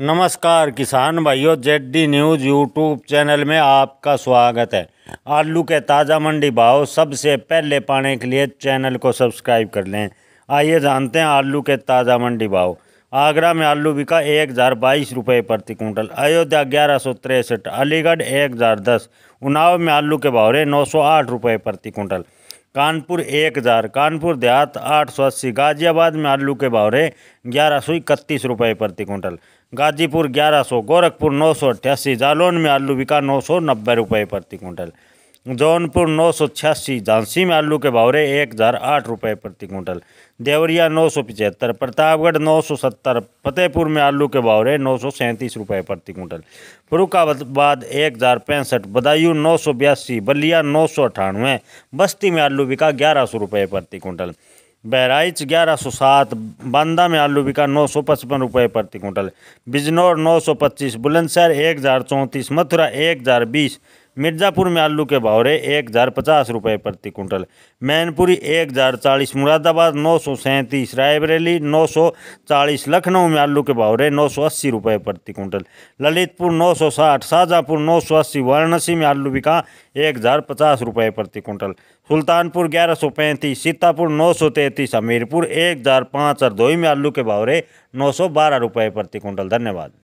नमस्कार किसान भाइयों Z D news YouTube channel में आपका स्वागत है आलू के ताज़ा मंडी भाव सबसे पहले पाने के लिए चैनल को सब्सक्राइब कर लें आइए जानते हैं आलू के ताज़ा मंडी भाव आगरा में आलू बिका एक हज़ार बाईस रुपये प्रति कुंटल अयोध्या ग्यारह सौ तिरसठ अलीगढ़ एक हज़ार दस उन्नाव में आलू के भाव रहे नौ सौ आठ रुपये प्रति कुंटल कानपुर एक हज़ार कानपुर देहात आठ सौ अस्सी गाजियाबाद में आलू के भाव रहे ग्यारह सौ इकतीस रुपये प्रति कुंटल गाजीपुर ग्यारह सौ गोरखपुर नौ सौ अट्ठासी जालौन में आलू बिका नौ सौ नब्बे रुपये प्रति कुंटल जौनपुर नौ सौ छियासी झांसी में आलू के भाव रहे एक हज़ार आठ रुपये प्रति कुंटल देवरिया नौ सौ पिचहत्तर प्रतापगढ़ नौ सौ सत्तर फतेहपुर में आलू के भाव रहे नौ सौ सैंतीस रुपये प्रति कुंटल फरुखाबाद एक हज़ार पैंसठ बदायूं नौ सौ बयासी बलिया नौ सौ अठानवे बस्ती में आलू बिका ग्यारह सौ रुपये प्रति कुंटल बहराइच ग्यारह सौ सात बांदा में आलू बिका नौ सौ पचपन रुपये प्रति कुंटल बिजनौर नौ सौ पच्चीस बुलंदशहर एक हज़ार चौंतीस मथुरा एक हज़ार बीस मिर्ज़ापुर में आलू के भाव रहे एक हज़ार पचास रुपये प्रति कुंटल मैनपुरी एक हज़ार चालीस मुरादाबाद नौ सौ सैंतीस रायबरेली नौ सौ चालीस लखनऊ में आलू के भाव रहे नौ सौ अस्सी रुपये प्रति कुंटल ललितपुर नौ सौ साठ शाहजहाँपुर नौ सौ अस्सी वाराणसी में आलू बिका एक हज़ार पचास रुपये प्रति कुंटल सुल्तानपुर ग्यारह सौ पैंतीस सीतापुर नौ सौ तैंतीस हमीरपुर एक हज़ार पाँच हरदोई में आलू के भाव रहे नौ सौ बारह रुपये प्रति कुंटल धन्यवाद